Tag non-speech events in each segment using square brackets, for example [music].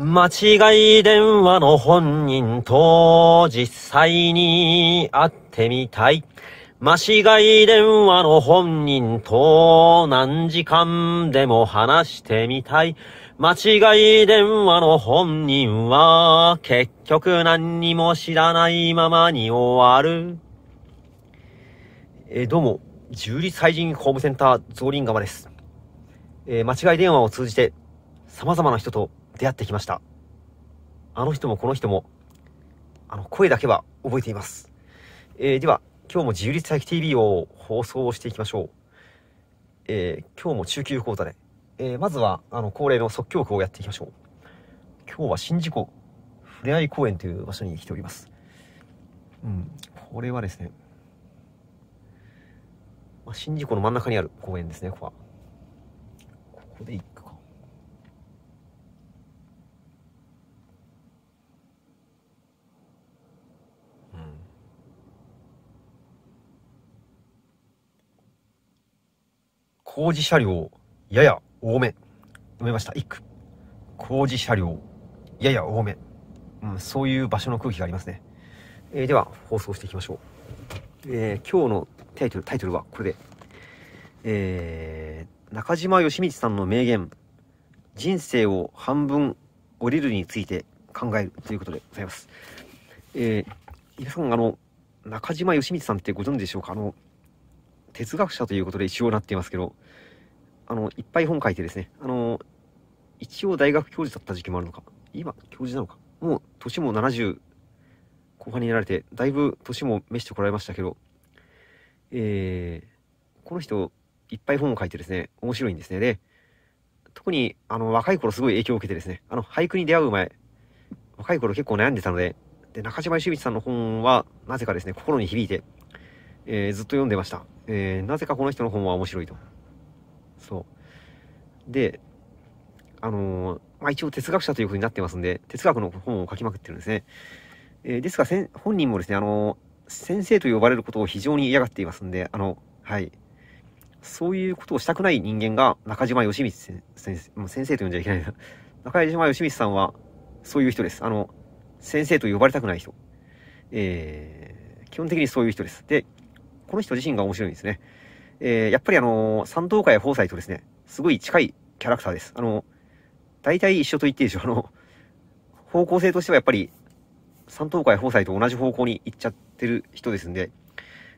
間違い電話の本人と実際に会ってみたい。間違い電話の本人と何時間でも話してみたい。間違い電話の本人は結局何にも知らないままに終わる。えー、どうも、十里最人ホームセンター造林釜です。えー、間違い電話を通じて様々な人と出会ってきました。あの人もこの人も、あの、声だけは覚えています。えー、では、今日も自由律体育 TV を放送していきましょう。えー、今日も中級講座で、えー、まずは、あの、恒例の即興句をやっていきましょう。今日は宍道湖ふれあい公園という場所に来ております。うん、これはですね、まあ、宍道湖の真ん中にある公園ですね、ここは。ここで一工事車両、やや多め。読めました。一句。工事車両、やや多め。うん、そういう場所の空気がありますね。えー、では、放送していきましょう。えー、今日のタイトル、タイトルはこれで。えー、中島義満さんの名言、人生を半分降りるについて考えるということでございます。え皆さん、あの、中島義満さんってご存知でしょうかあの、哲学者ということで一応なっていますけど、あの、いっぱい本書いてですね、あの、一応大学教授だった時期もあるのか、今、教授なのか、もう年も70後半になられて、だいぶ年も召してこられましたけど、えー、この人、いっぱい本を書いてですね、面白いんですね。で、特に、あの、若い頃すごい影響を受けてですね、あの、俳句に出会う前、若い頃結構悩んでたので、で、中島秀光さんの本は、なぜかですね、心に響いて、えー、ずっと読んでました。えー、なぜかこの人の本は面白いと。そうであのー、まあ、一応哲学者というふうになってますんで哲学の本を書きまくってるんですね、えー、ですが本人もですねあのー、先生と呼ばれることを非常に嫌がっていますんであのはいそういうことをしたくない人間が中島義光先生、先生と呼んじゃいけないな。[laughs] 中島義光さんはそういう人です。あの、先生と呼ばれたくない人。えー、基本的にそういう人です。で、この人自身が面白いんですね。えー、やっぱりあのー、三等会宝斎とですね、すごい近いキャラクターです。あのー、大体一緒と言っていいでしょう。あの、方向性としてはやっぱり、三等会宝斎と同じ方向に行っちゃってる人ですんで、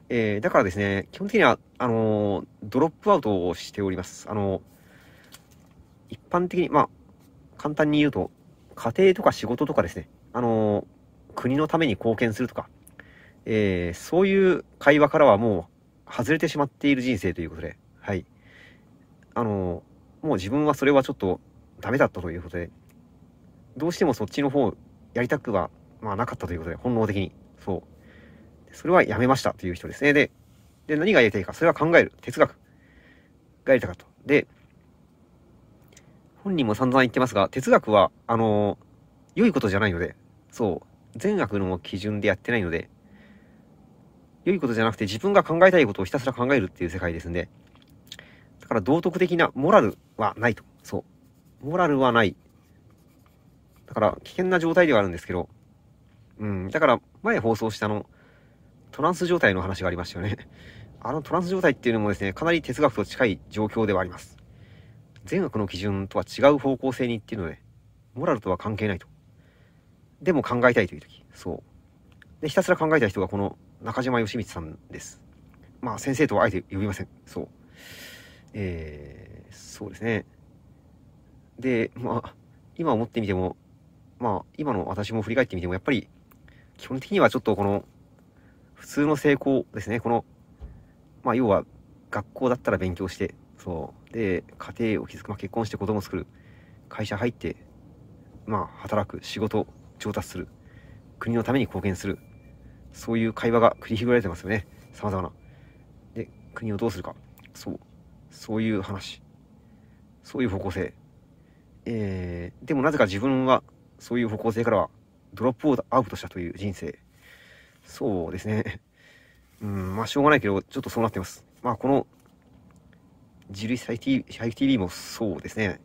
えー、だからですね、基本的には、あのー、ドロップアウトをしております。あのー、一般的に、まあ、簡単に言うと、家庭とか仕事とかですね、あの国のために貢献するとか、えそういう会話からはもう外れてしまっている人生ということで、はい。あの、もう自分はそれはちょっとダメだったということで、どうしてもそっちの方やりたくは、まあ、なかったということで、本能的に。そう。それはやめましたという人ですね。で、で何がやりたいか、それは考える。哲学がやりたかった。で、本人も散々言ってますが、哲学は、あの、良いことじゃないので、そう、善悪の基準でやってないので、良いことじゃなくて自分が考えたいことをひたすら考えるっていう世界ですんで、だから道徳的なモラルはないと。そう。モラルはない。だから危険な状態ではあるんですけど、うん、だから前放送したの、トランス状態の話がありましたよね。[laughs] あのトランス状態っていうのもですね、かなり哲学と近い状況ではあります。善悪の基準とは違う方向性にっていうので、モラルとは関係ないと。でも考えたいという時、そう。で、ひたすら考えた人がこの中島義光さんです。まあ、先生とはあえて呼びません。そう。えー、そうですね。で、まあ、今思ってみても、まあ、今の私も振り返ってみても、やっぱり、基本的にはちょっとこの、普通の成功ですね。この、まあ、要は、学校だったら勉強して、そう。で、家庭を築く、まあ、結婚して子供を作る、会社入って、まあ、働く、仕事、上達する、国のために貢献する、そういう会話が繰り広げられてますよね様々なで国をどうするかそうそういう話そういう方向性えー、でもなぜか自分はそういう方向性からはドロップアウトしたという人生そうですね [laughs] うんまあしょうがないけどちょっとそうなってますまあこの自立サイティ TV もそうですね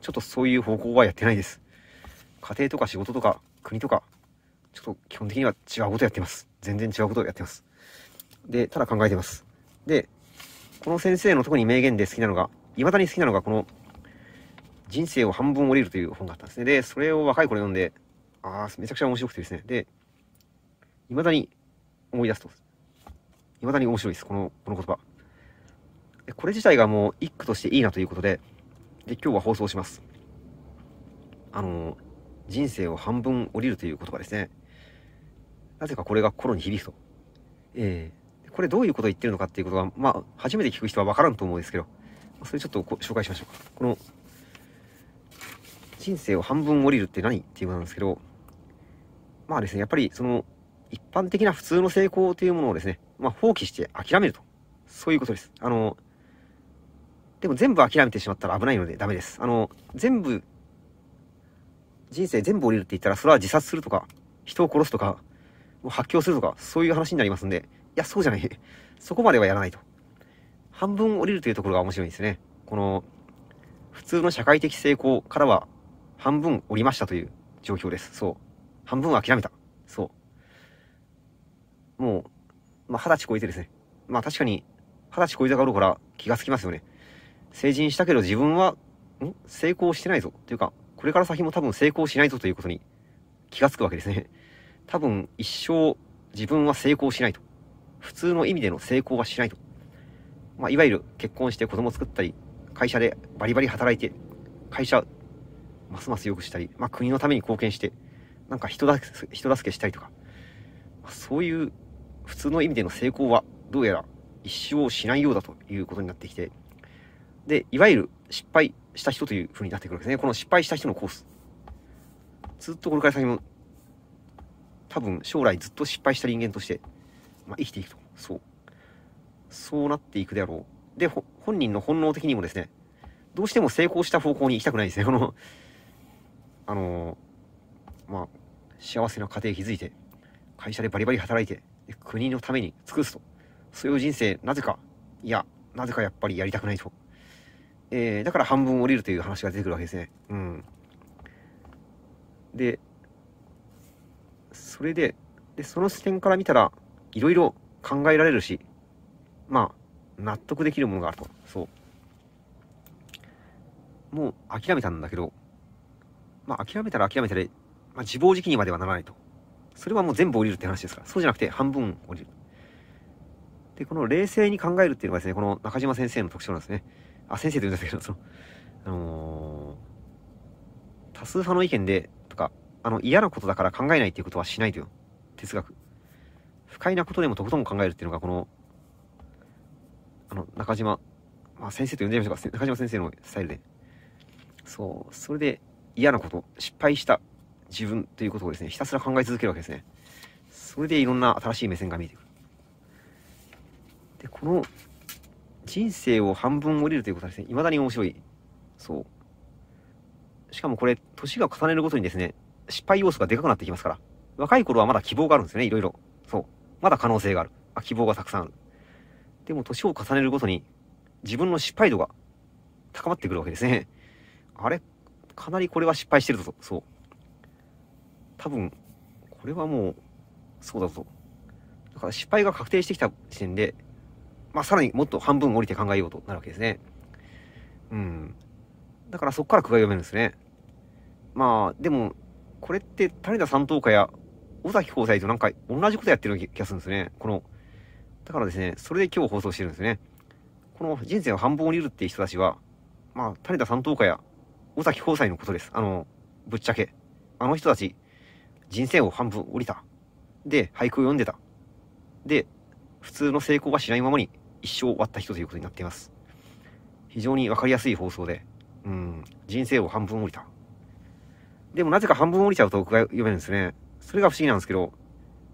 ちょっとそういう方向はやってないです家庭とか仕事とか国とかちょっと基本的には違うことやってます。全然違うことやってます。で、ただ考えてます。で、この先生の特に名言で好きなのが、いまだに好きなのがこの、人生を半分降りるという本だったんですね。で、それを若い頃読んで、ああ、めちゃくちゃ面白くてですね。で、いまだに思い出すと。いまだに面白いです。この、この言葉。これ自体がもう一句としていいなということで、で、今日は放送します。あの、人生を半分降りるという言葉ですね。なぜかこれが心に響くと。えー、これどういうことを言ってるのかっていうことは、まあ、初めて聞く人はわからんと思うんですけど、それちょっと紹介しましょうか。この、人生を半分降りるって何っていうことなんですけど、まあですね、やっぱりその、一般的な普通の成功というものをですね、まあ、放棄して諦めると。そういうことです。あの、でも全部諦めてしまったら危ないのでダメです。あの、全部、人生全部降りるって言ったら、それは自殺するとか、人を殺すとか、発狂するとか、そういう話になりますんで、いや、そうじゃない。[laughs] そこまではやらないと。半分降りるというところが面白いんですね。この、普通の社会的成功からは、半分降りましたという状況です。そう。半分諦めた。そう。もう、まあ、二十歳超えてですね。まあ、確かに、二十歳超えた頃から気がつきますよね。成人したけど自分は、ん成功してないぞ。というか、これから先も多分成功しないぞということに気がつくわけですね。多分一生自分は成功しないと。普通の意味での成功はしないと。まあ、いわゆる結婚して子供作ったり、会社でバリバリ働いて、会社、ますます良くしたり、まあ、国のために貢献して、なんか人助け人助けしたりとか、そういう普通の意味での成功は、どうやら一生しないようだということになってきて、で、いわゆる失敗した人というふうになってくるわけですね。この失敗した人のコース。ずっとこれから先も多分将来ずっと失敗した人間として、まあ、生きていくと。そう。そうなっていくであろう。で、本人の本能的にもですね、どうしても成功した方向に行きたくないですね。この、あのまあ、幸せな家庭築いて、会社でバリバリ働いて、国のために尽くすと。そういう人生、なぜか、いや、なぜかやっぱりやりたくないと。えー、だから半分降りるという話が出てくるわけですね。うん。で、それで、で、その視点から見たら、いろいろ考えられるし、まあ、納得できるものがあると。そう。もう諦めたんだけど、まあ諦めたら諦めたで、まあ自暴自棄にまではならないと。それはもう全部降りるって話ですから。そうじゃなくて半分降りる。で、この冷静に考えるっていうのがですね、この中島先生の特徴なんですね。あ、先生と言うんですけど、その、あのー、多数派の意見であの、嫌なことだから考えないっていうことはしないとよ。哲学。不快なことでもとことん考えるっていうのが、この、あの、中島、まあ、先生と呼んでみましょうか。中島先生のスタイルで。そう、それで嫌なこと、失敗した自分ということをですね、ひたすら考え続けるわけですね。それでいろんな新しい目線が見えてくる。で、この人生を半分降りるということはですね、未だに面白い。そう。しかもこれ、年が重ねるごとにですね、失敗要素がでかくなってきますから。若い頃はまだ希望があるんですよね、いろいろ。そう。まだ可能性がある。あ、希望がたくさんある。でも年を重ねるごとに、自分の失敗度が高まってくるわけですね。[laughs] あれかなりこれは失敗してるぞ。そう。多分、これはもう、そうだぞ。だから失敗が確定してきた時点で、まあさらにもっと半分降りて考えようとなるわけですね。うん。だからそこから句が読めるんですね。まあ、でも、これって谷田三等家や尾崎放斎となんか同じことやってる気がするんですね。この、だからですね、それで今日放送してるんですね。この人生を繁忙にいるっていう人たちは、まあ、種田三等家や尾崎放斎のことです。あの、ぶっちゃけ。あの人たち、人生を半分降りた。で、俳句を読んでた。で、普通の成功はしないままに一生終わった人ということになっています。非常にわかりやすい放送で、うん、人生を半分降りた。でもなぜか半分降りちゃうと僕が読めるんですね。それが不思議なんですけど、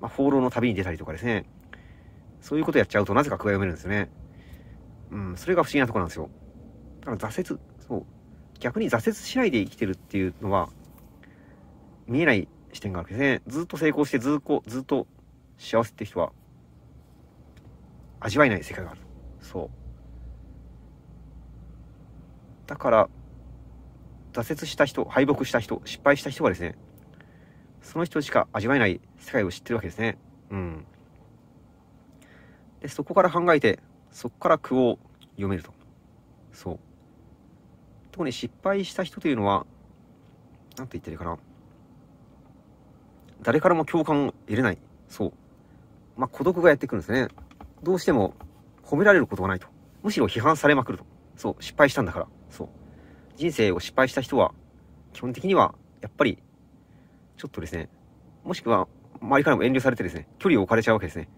まあ、放浪の旅に出たりとかですね。そういうことやっちゃうとなぜか句が読めるんですね。うん、それが不思議なとこなんですよ。だから挫折、そう。逆に挫折しないで生きてるっていうのは、見えない視点があるわけですね。ずっと成功してずっと、ずっと幸せって人は、味わえない世界がある。そう。だから、挫折した人、敗北した人、失敗した人はですね、その人しか味わえない世界を知ってるわけですね。うん。で、そこから考えて、そこから句を読めると。そう。特に失敗した人というのは、何て言ってるかな。誰からも共感を得れない。そう。まあ、孤独がやってくるんですね。どうしても褒められることがないと。むしろ批判されまくると。そう。失敗したんだから。そう。人生を失敗した人は、基本的には、やっぱり、ちょっとですね、もしくは、周りからも遠慮されてですね、距離を置かれちゃうわけですね。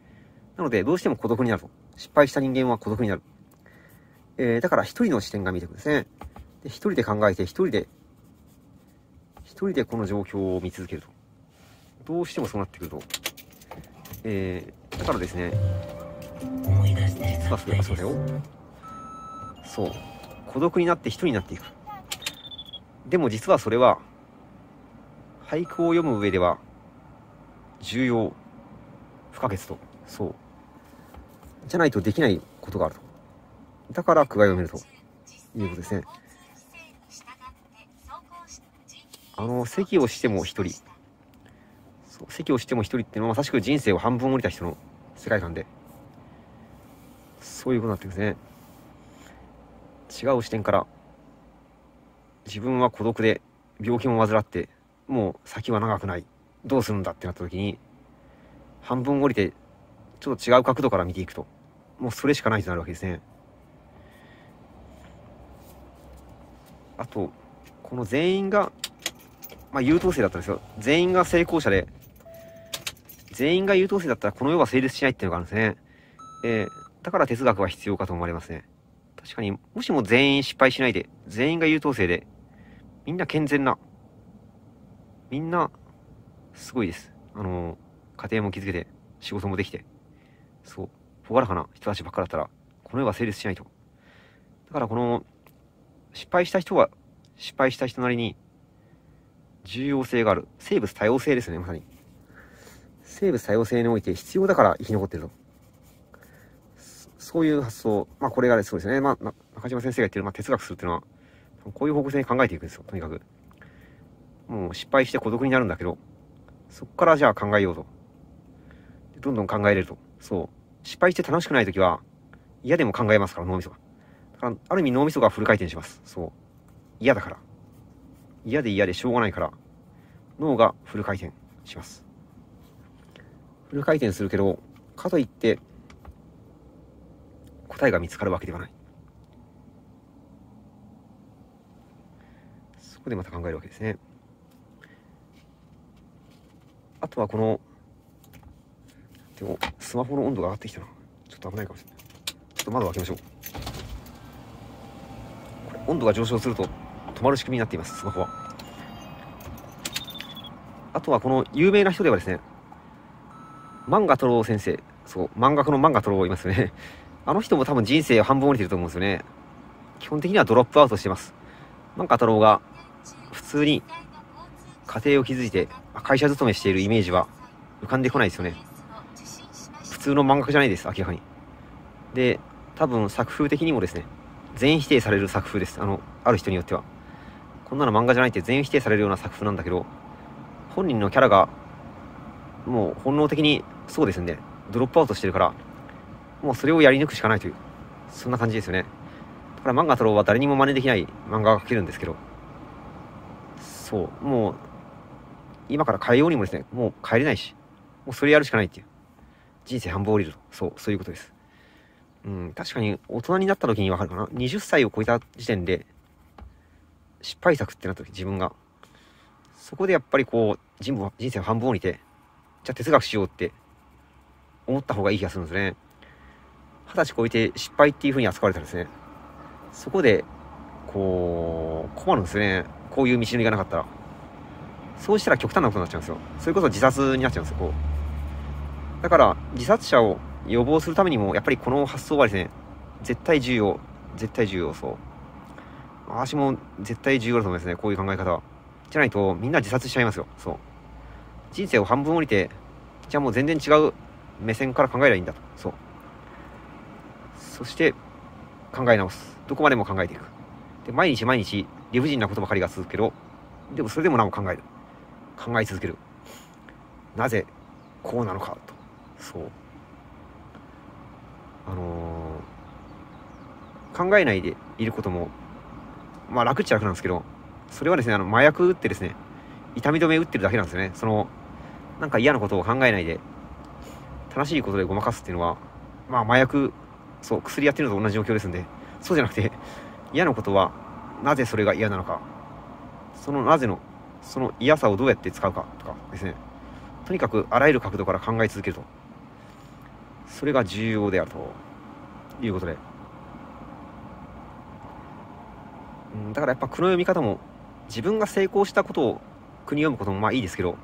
なので、どうしても孤独になると。失敗した人間は孤独になる。えー、だから一人の視点が見てくるんですね。で、一人で考えて、一人で、一人でこの状況を見続けると。どうしてもそうなってくると。えー、だからですね、思い出してそうそだよ。そう。孤独になって一人になっていく。でも実はそれは俳句を読む上では重要不可欠とそうじゃないとできないことがあるとだから句が読めるということですねあの席をしても一人そう席をしても一人っていうのはまさしく人生を半分降りた人の世界観でそういうことになってるんですね違う視点から自分は孤独で病気も患ってもう先は長くないどうするんだってなった時に半分降りてちょっと違う角度から見ていくともうそれしかないとなるわけですねあとこの全員がまあ優等生だったんですよ全員が成功者で全員が優等生だったらこの世は成立しないっていうのがあるんですねえー、だから哲学は必要かと思われますね確かにもしも全員失敗しないで全員が優等生でみんな健全な。みんな、すごいです。あの、家庭も築けて、仕事もできて、そう、朗らかな人たちばっかだったら、この世は成立しないと。だからこの、失敗した人は、失敗した人なりに、重要性がある。生物多様性ですね、まさに。生物多様性において必要だから生き残ってると。そういう発想。まあこれが、ね、そうですね。まあ、中島先生が言ってる、まあ哲学するっていうのは、こういう方向性に考えていくんですよ、とにかく。もう失敗して孤独になるんだけど、そこからじゃあ考えようと。どんどん考えれると。そう。失敗して楽しくない時は、嫌でも考えますから、脳みそが。だから、ある意味脳みそがフル回転します。そう。嫌だから。嫌で嫌でしょうがないから、脳がフル回転します。フル回転するけど、かといって、答えが見つかるわけではない。こでまた考えるわけですね。あとはこの、でも、スマホの温度が上がってきたな。ちょっと危ないかもしれない。ちょっと窓を開けましょう。これ、温度が上昇すると止まる仕組みになっています、スマホは。あとはこの有名な人ではですね、漫画太郎先生。そう、漫画家の漫画太郎いますね。[laughs] あの人も多分人生半分降りてると思うんですよね。基本的にはドロップアウトしてます。漫画太郎が普通に家庭を築いて会社勤めしているイメージは浮かんでこないですよね。普通の漫画じゃないです、明らかに。で、多分作風的にもですね、全否定される作風です。あの、ある人によっては。こんなの漫画じゃないって全否定されるような作風なんだけど、本人のキャラが、もう本能的にそうですんで、ドロップアウトしてるから、もうそれをやり抜くしかないという、そんな感じですよね。だから漫画太郎は誰にも真似できない漫画が描けるんですけど、そうもう今から変えようにもですねもう帰れないしもうそれやるしかないっていう人生半分降りるとそうそういうことですうん確かに大人になった時にわかるかな20歳を超えた時点で失敗作ってなった時自分がそこでやっぱりこう人人生半分降りてじゃあ哲学しようって思った方がいい気がするんですね二十歳超えて失敗っていう風に扱われたらですねそこでこう困るんですねこういう道のりがなかったらそうしたら極端なことになっちゃうんですよそれこそ自殺になっちゃうんですよこうだから自殺者を予防するためにもやっぱりこの発想はですね絶対重要絶対重要そう私も絶対重要だと思いますねこういう考え方はじゃないとみんな自殺しちゃいますよそう人生を半分降りてじゃあもう全然違う目線から考えればいいんだとそうそして考え直すどこまでも考えていくで毎日毎日理不尽なことばかりが続くけど、でもそれでもなお考える。考え続ける。なぜこうなのかと。そう。あのー、考えないでいることも、まあ楽っちゃ楽なんですけど、それはですね、あの麻薬打ってですね、痛み止め打ってるだけなんですよね。その、なんか嫌なことを考えないで、正しいことでごまかすっていうのは、まあ麻薬、そう、薬やってるのと同じ状況ですんで、そうじゃなくて、嫌なことはなぜそれが嫌なのかそのなぜのその嫌さをどうやって使うかとかですねとにかくあらゆる角度から考え続けるとそれが重要であるということで、うん、だからやっぱ句の読み方も自分が成功したことを句に読むこともまあいいですけど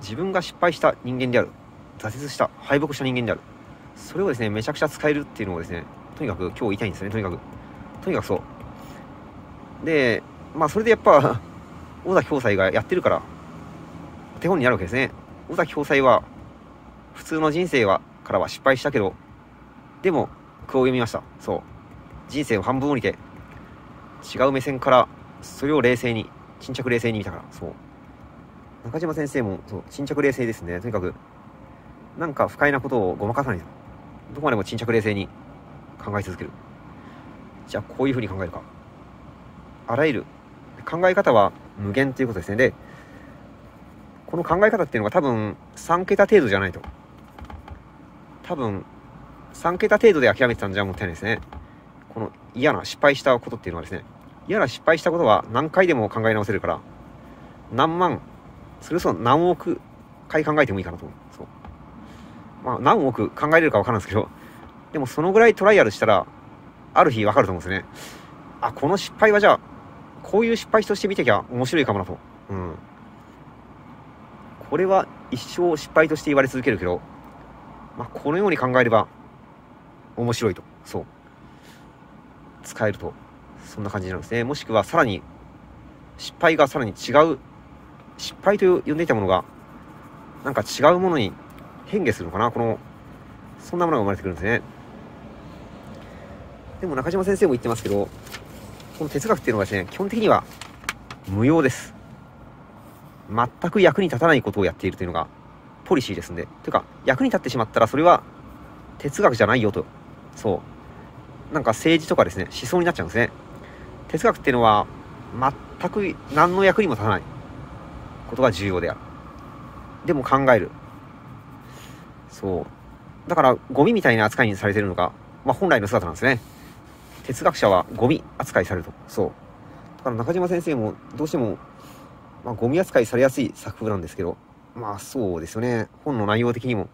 自分が失敗した人間である挫折した敗北した人間であるそれをですねめちゃくちゃ使えるっていうのをですねとにかく今日言いたいんですねとにかくとにかくそうで、まあ、それでやっぱ、[laughs] 尾崎総斎がやってるから、手本になるわけですね。尾崎総斎は、普通の人生は、からは失敗したけど、でも、句を読みました。そう。人生を半分降りて、違う目線から、それを冷静に、沈着冷静に見たから、そう。中島先生も、そう、沈着冷静ですね。とにかく、なんか不快なことをごまかさない。どこまでも沈着冷静に考え続ける。じゃあ、こういうふうに考えるか。あらゆる考え方は無限ということですね。で、この考え方っていうのが多分3桁程度じゃないと。多分3桁程度で諦めてたんじゃもったいないですね。この嫌な失敗したことっていうのはですね、嫌な失敗したことは何回でも考え直せるから、何万、それこそ何億回考えてもいいかなと思う。そう。まあ何億考えれるかわからんですけど、でもそのぐらいトライアルしたら、ある日わかると思うんですね。あ、この失敗はじゃあこういう失敗としてみてきゃ面白いかもなと。うん。これは一生失敗として言われ続けるけど、まあ、このように考えれば面白いと。そう。使えると。そんな感じなんですね。もしくはさらに、失敗がさらに違う、失敗と呼んでいたものが、なんか違うものに変化するのかなこの、そんなものが生まれてくるんですね。でも中島先生も言ってますけど、この哲学っていうのはですね、基本的には無用です。全く役に立たないことをやっているというのがポリシーですんで。というか、役に立ってしまったらそれは哲学じゃないよと。そう。なんか政治とかですね、思想になっちゃうんですね。哲学っていうのは全く何の役にも立たないことが重要である。でも考える。そう。だから、ゴミみたいな扱いにされてるのが、まあ、本来の姿なんですね。哲学者はゴミ扱いされると。そう。だから中島先生もどうしても、まあ、ゴミ扱いされやすい作風なんですけど、まあそうですよね。本の内容的にも、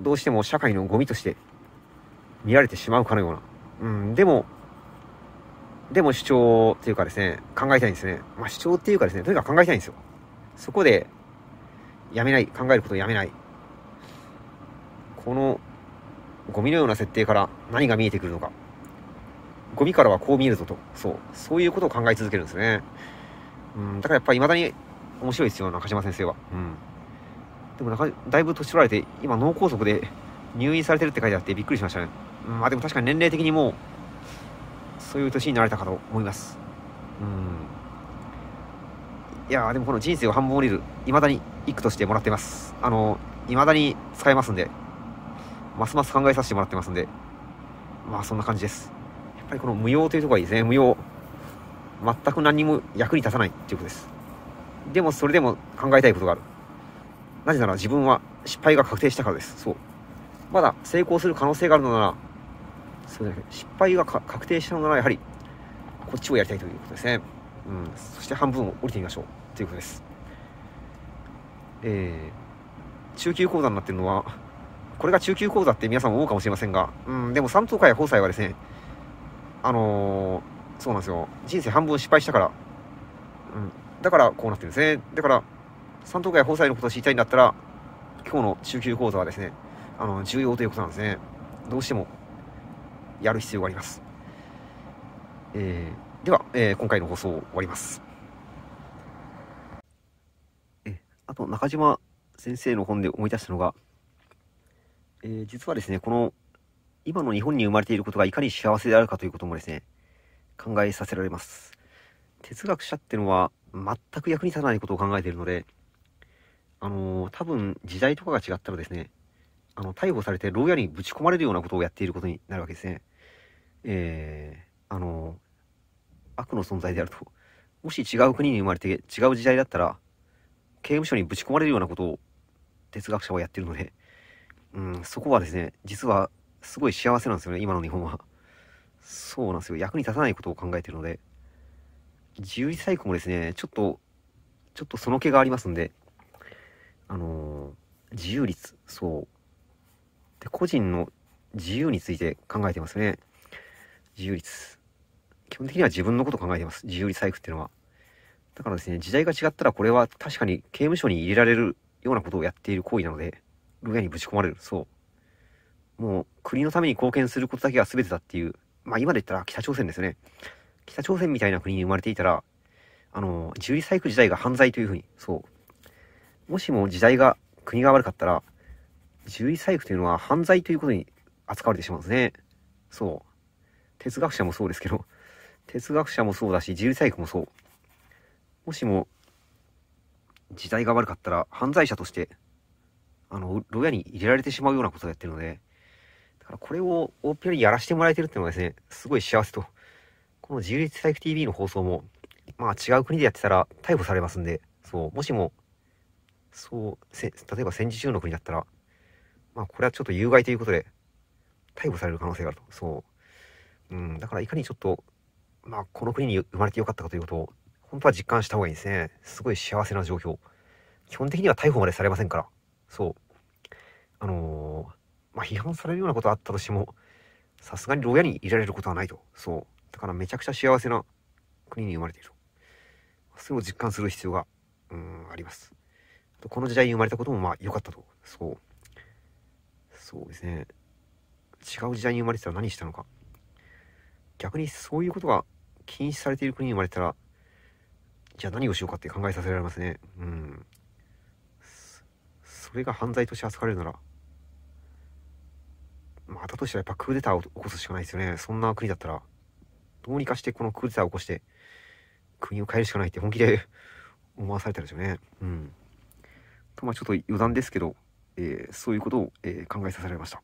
どうしても社会のゴミとして見られてしまうかのような。うん、でも、でも主張というかですね、考えたいんですね。まあ主張っていうかですね、とにかく考えたいんですよ。そこで、やめない、考えることをやめない。この、ゴミのような設定から何が見えてくるのか。ゴミからはこう見えるぞと。そう。そういうことを考え続けるんですね。うん、だからやっぱり未だに面白いですよ、中島先生は。うん。でもなだいぶ年取られて、今脳梗塞で入院されてるって書いてあってびっくりしましたね。うん、まあでも確かに年齢的にもう、そういう年になられたかと思います。うん。いやでもこの人生を半分降りる、未だに一句としてもらってます。あの、未だに使えますんで、ますます考えさせてもらってますんで、まあそんな感じです。ぱりこの無用というところがいいですね。無用。全く何も役に立たないということです。でもそれでも考えたいことがある。なぜなら自分は失敗が確定したからです。そう。まだ成功する可能性があるのなら、そう失敗が確定したのならやはりこっちをやりたいということですね。うん、そして半分を降りてみましょうということです。えー、中級講座になってるのは、これが中級講座って皆さん思うかもしれませんが、うん、でも三等会や法祭はですね、あのー、そうなんですよ。人生半分失敗したから。うん。だから、こうなってるんですね。だから、三等会放債のことを知りたいんだったら、今日の中級講座はですね、あの、重要ということなんですね。どうしても、やる必要があります。えー、では、えー、今回の放送終わります。え、あと、中島先生の本で思い出したのが、えー、実はですね、この今の日本に生まれていることがいかに幸せであるかということもですね、考えさせられます。哲学者ってのは全く役に立たないことを考えているので、あのー、多分時代とかが違ったらですね、あの、逮捕されて牢屋にぶち込まれるようなことをやっていることになるわけですね。えー、あのー、悪の存在であると。もし違う国に生まれて違う時代だったら、刑務所にぶち込まれるようなことを哲学者はやってるので、うん、そこはですね、実はすごい幸せなんですよね、今の日本は。そうなんですよ。役に立たないことを考えてるので。自由リサイクルもですね、ちょっと、ちょっとその気がありますんで、あのー、自由率、そう。で、個人の自由について考えてますね。自由率。基本的には自分のこと考えてます。自由率財布っていうのは。だからですね、時代が違ったらこれは確かに刑務所に入れられるようなことをやっている行為なので、牢屋にぶち込まれる。そう。もう国のために貢献することだけが全てだっていう、まあ今で言ったら北朝鮮ですね。北朝鮮みたいな国に生まれていたら、あの、自由リサイク自体が犯罪というふうに、そう。もしも時代が、国が悪かったら、自由リサイクというのは犯罪ということに扱われてしまうんですね。そう。哲学者もそうですけど、哲学者もそうだし、自由リサイクもそう。もしも、時代が悪かったら、犯罪者として、あの、牢屋に入れられてしまうようなことをやってるので、だからこれを大っぴらにやらせてもらえてるっていうのはですね、すごい幸せと。この自由律イ育 TV の放送も、まあ違う国でやってたら逮捕されますんで、そう、もしも、そう、例えば戦時中の国だったら、まあこれはちょっと有害ということで、逮捕される可能性があると。そう。うん、だからいかにちょっと、まあこの国に生まれてよかったかということを、本当は実感した方がいいですね。すごい幸せな状況。基本的には逮捕までされませんから。そう。あのーまあ批判されるようなことあったとしても、さすがに牢屋にいられることはないと。そう。だからめちゃくちゃ幸せな国に生まれていると。それを実感する必要が、うん、あります。この時代に生まれたこともまあ良かったと。そう。そうですね。違う時代に生まれてたら何したのか。逆にそういうことが禁止されている国に生まれたら、じゃあ何をしようかって考えさせられますね。うん。それが犯罪として扱われるなら、まあ、だとしたらやっぱクーデターを起こすしかないですよね。そんな国だったら、どうにかしてこのクーデターを起こして、国を変えるしかないって本気で [laughs] 思わされたでしょうね。うん。と、まあちょっと余談ですけど、えー、そういうことを、えー、考えさせられました。